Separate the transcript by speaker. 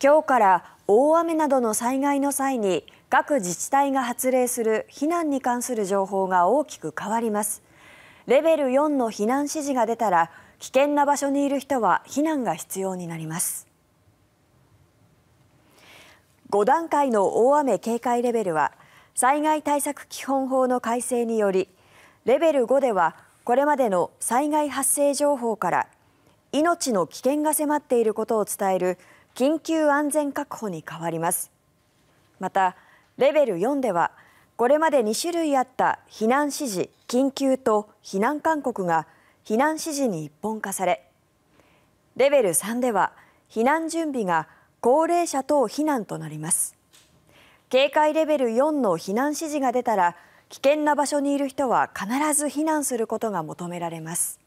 Speaker 1: 今日から大雨などの災害の際に各自治体が発令する避難に関する情報が大きく変わります。レベル4の避難指示が出たら危険な場所にいる人は避難が必要になります。5段階の大雨警戒レベルは災害対策基本法の改正によりレベル5ではこれまでの災害発生情報から命の危険が迫っていることを伝える緊急安全確保に変わりますまた、レベル4ではこれまで2種類あった避難指示緊急と避難勧告が避難指示に一本化されレベル3では避難準備が高齢者等避難となります警戒レベル4の避難指示が出たら危険な場所にいる人は必ず避難することが求められます。